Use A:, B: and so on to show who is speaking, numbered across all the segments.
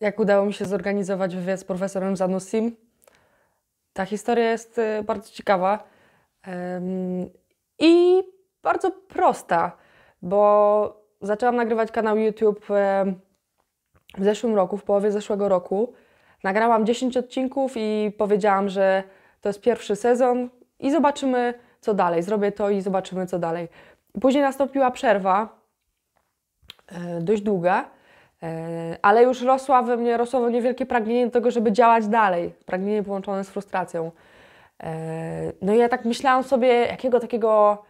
A: jak udało mi się zorganizować wywiad z profesorem Zanussim. Ta historia jest y, bardzo ciekawa i bardzo prosta, bo zaczęłam nagrywać kanał YouTube e, w zeszłym roku, w połowie zeszłego roku. Nagrałam 10 odcinków i powiedziałam, że to jest pierwszy sezon i zobaczymy, co dalej. Zrobię to i zobaczymy, co dalej. Później nastąpiła przerwa, e, dość długa, E, ale już rosła we mnie, rosło we mnie wielkie pragnienie do tego, żeby działać dalej. Pragnienie połączone z frustracją. E, no i ja tak myślałam sobie, jakiego takiego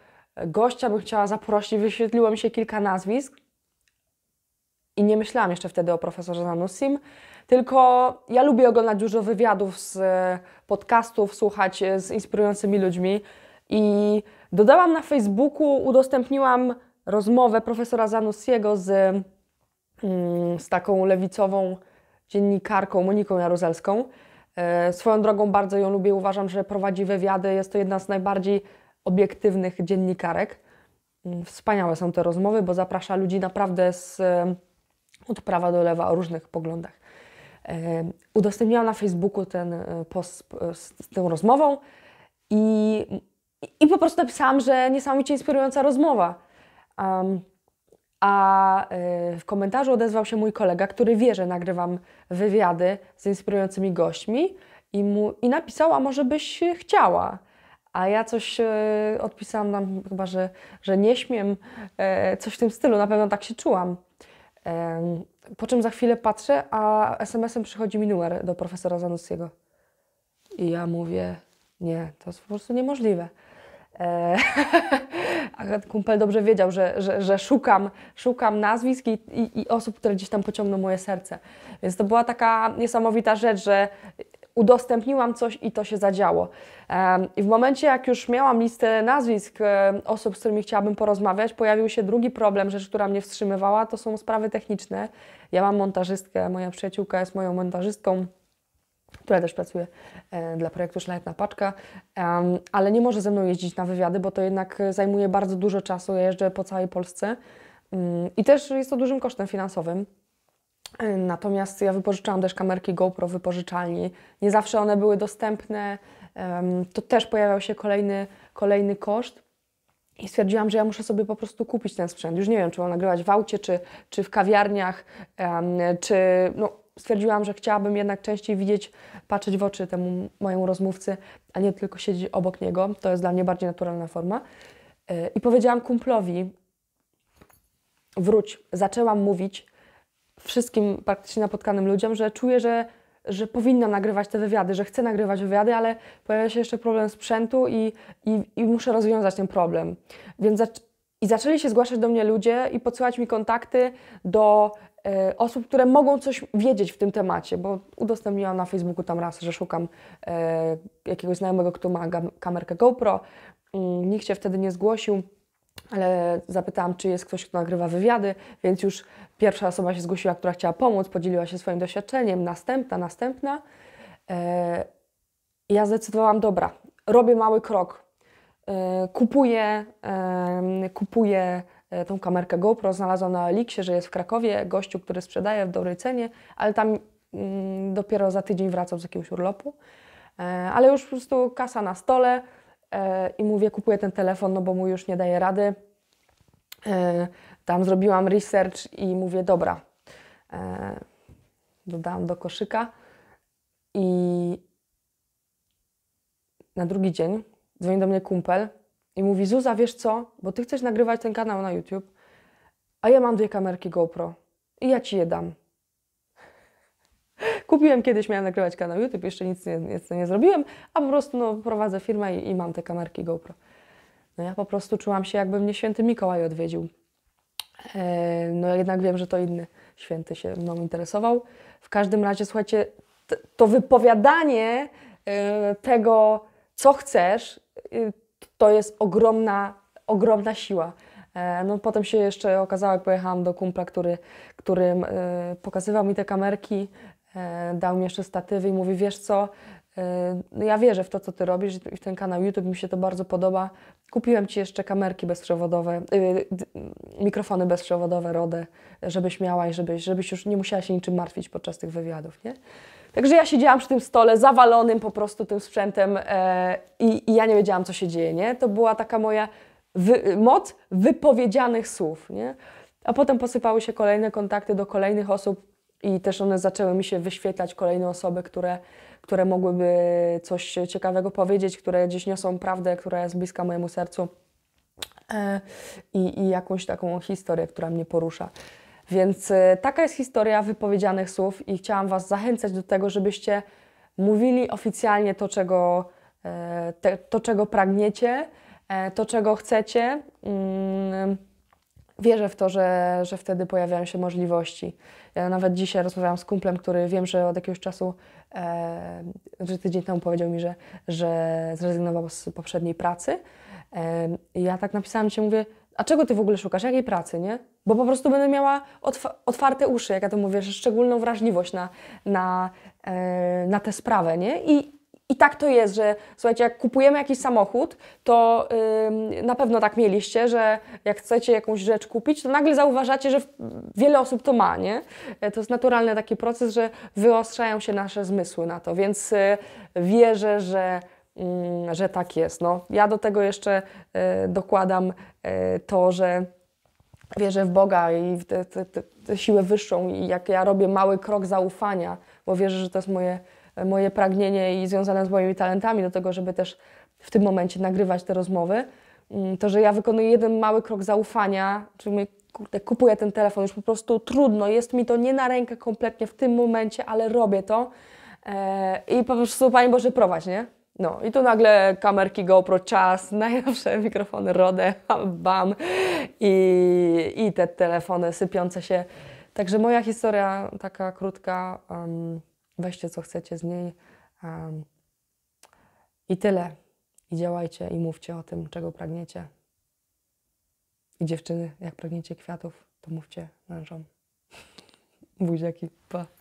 A: gościa bym chciała zaprosić. Wyświetliło mi się kilka nazwisk. I nie myślałam jeszcze wtedy o profesorze Zanussim, tylko ja lubię oglądać dużo wywiadów z e, podcastów, słuchać z inspirującymi ludźmi. I dodałam na Facebooku, udostępniłam rozmowę profesora Zanussiego z Mm, z taką lewicową dziennikarką Moniką Jaruzelską. E, swoją drogą bardzo ją lubię, uważam, że prowadzi wywiady, jest to jedna z najbardziej obiektywnych dziennikarek. Mm, wspaniałe są te rozmowy, bo zaprasza ludzi naprawdę z, e, od prawa do lewa o różnych poglądach. E, Udostępniłam na Facebooku ten post z, z tą rozmową i, i po prostu napisałam, że niesamowicie inspirująca rozmowa. Um, a y, w komentarzu odezwał się mój kolega, który wie, że nagrywam wywiady z inspirującymi gośćmi i, mu, i napisał, a może byś chciała. A ja coś y, odpisałam nam chyba, że, że nie śmiem, y, coś w tym stylu, na pewno tak się czułam. po czym za chwilę patrzę, a SMS-em przychodzi mi numer do profesora Zanussiego. I ja mówię, nie, to jest po prostu niemożliwe. E, kumpel dobrze wiedział, że, że, że szukam, szukam nazwisk i, i, i osób, które gdzieś tam pociągną moje serce. Więc to była taka niesamowita rzecz, że udostępniłam coś i to się zadziało. I w momencie, jak już miałam listę nazwisk e, osób, z którymi chciałabym porozmawiać, pojawił się drugi problem, rzecz, która mnie wstrzymywała, to są sprawy techniczne. Ja mam montażystkę, moja przyjaciółka jest moją montażystką która też pracuje e, dla projektu Szlachetna Paczka, ale nie może ze mną jeździć na wywiady, bo to jednak e, zajmuje bardzo dużo czasu. Ja jeżdżę po całej Polsce mm, i też jest to dużym kosztem finansowym. E, natomiast ja wypożyczałam też kamerki GoPro wypożyczalni. Nie zawsze one były dostępne. To też pojawiał się kolejny, kolejny koszt. I stwierdziłam, że ja muszę sobie po prostu kupić ten sprzęt. Już nie wiem, czy mam nagrywać w aucie, czy, czy w kawiarniach, czy no, stwierdziłam, że chciałabym jednak częściej widzieć, patrzeć w oczy temu mojemu rozmówcy, a nie tylko siedzieć obok niego. To jest dla mnie bardziej naturalna forma. E, I powiedziałam kumplowi, wróć, zaczęłam mówić wszystkim praktycznie napotkanym ludziom, że czuję, że, że powinnam nagrywać te wywiady, że chcę nagrywać wywiady, ale pojawia się jeszcze problem sprzętu i, i, i muszę rozwiązać ten problem. Więc i zaczęli się zgłaszać do mnie ludzie i podsyłać mi kontakty do y, osób, które mogą coś wiedzieć w tym temacie, bo udostępniłam na Facebooku tam raz, że szukam y, jakiegoś znajomego, kto ma kamerkę GoPro. Y, nikt się wtedy nie zgłosił, ale zapytałam, czy jest ktoś, kto nagrywa wywiady, więc już pierwsza osoba się zgłosiła, która chciała pomóc, podzieliła się swoim doświadczeniem, następna, następna. E, ja zdecydowałam, dobra, robię mały krok, Kupuję, e, kupuję e, e, tą kamerkę GoPro, znalazłam na Eliksie, że jest w Krakowie, gościu, który sprzedaje w dobrej cenie, ale tam mm, dopiero za tydzień wracam z jakiegoś urlopu. Ale już po prostu kasa na stole i mówię, kupuję ten telefon, no bo mu już nie daje rady. Tam zrobiłam research i mówię, dobra, dodałam do koszyka i na drugi dzień dzwoni do mnie kumpel i mówi: Zuza, wiesz co? Bo ty chcesz nagrywać ten kanał na YouTube, a ja mam dwie kamerki GoPro i ja ci je dam. Kupiłem kiedyś, miałem nagrywać kanał YouTube, jeszcze nic nie, nic nie zrobiłem, a po prostu no, prowadzę firmę i, i mam te kamerki GoPro. No ja po prostu czułam się, jakby mnie święty Mikołaj odwiedził. E, no jednak wiem, że to inny święty się mną interesował. W każdym razie, słuchajcie, to wypowiadanie e, tego, co chcesz, Y, to jest ogromna, ogromna siła. E, no, potem się jeszcze okazało, jak pojechałam do kumpla, który, który y, pokazywał mi te kamerki, E, dał mi jeszcze statywy i mówi, wiesz co, e, no ja wierzę w to, co ty robisz i w ten kanał YouTube, mi się to bardzo podoba. Kupiłem ci jeszcze kamerki bezprzewodowe, y, mikrofony bezprzewodowe Rode, żebyś miała i żebyś, żebyś już nie musiała się niczym martwić podczas tych wywiadów, nie? Także ja siedziałam przy tym stole zawalonym po prostu tym sprzętem e, i, i, ja nie wiedziałam, co się dzieje, nie? To była taka moja wy, moc wypowiedzianych słów, nie? A potem posypały się kolejne kontakty do kolejnych osób, i też one zaczęły mi się wyświetlać kolejne osoby, które, które mogłyby coś ciekawego powiedzieć, które gdzieś niosą prawdę, która jest bliska mojemu sercu e, i, i jakąś taką historię, która mnie porusza. Więc e, taka jest historia wypowiedzianych słów i chciałam Was zachęcać do tego, żebyście mówili oficjalnie to, czego, e, te, to, czego pragniecie, to, czego chcecie. Mm, Wierzę w to, że, że wtedy pojawiają się możliwości. Ja nawet dzisiaj rozmawiałam z kumplem, który wiem, że od jakiegoś czasu, e, że znaczy tydzień temu powiedział mi, że, że zrezygnował z poprzedniej pracy. E, ja tak napisałam cię, mówię, a czego ty w ogóle szukasz? Jakiej pracy, nie? Bo po prostu będę miała otw otwarte uszy, jak ja to mówię, szczególną wrażliwość na, na, e, na tę sprawę, nie? I, i tak to jest, że słuchajcie, jak kupujemy jakiś samochód, to yy, na pewno tak mieliście, że jak chcecie jakąś rzecz kupić, to nagle zauważacie, że wiele osób to ma, nie? E, to jest naturalny taki proces, że wyostrzają się nasze zmysły na to, więc yy, wierzę, że mm, że tak jest. No, ja do tego jeszcze e, dokładam e, to, że wierzę w Boga i w tę siłę wyższą, i jak ja robię mały krok zaufania, bo wierzę, że to jest moje moje pragnienie i związane z moimi talentami do tego, żeby też w tym momencie nagrywać te rozmowy, mm, to, że ja wykonuję jeden mały krok zaufania, czyli kurde, kupuję ten telefon, już po prostu trudno, jest mi to nie na rękę kompletnie w tym momencie, ale robię to e, i po prostu Panie Boże prowadź, nie? No i tu nagle kamerki GoPro, czas, najnowsze mikrofony Rode, bam i, i te telefony sypiące się. Także moja historia taka krótka... Um, Weźcie co chcecie z niej um, i tyle. I działajcie i mówcie o tym, czego pragniecie. I dziewczyny, jak pragniecie kwiatów, to mówcie mężom. Buziaki, pa.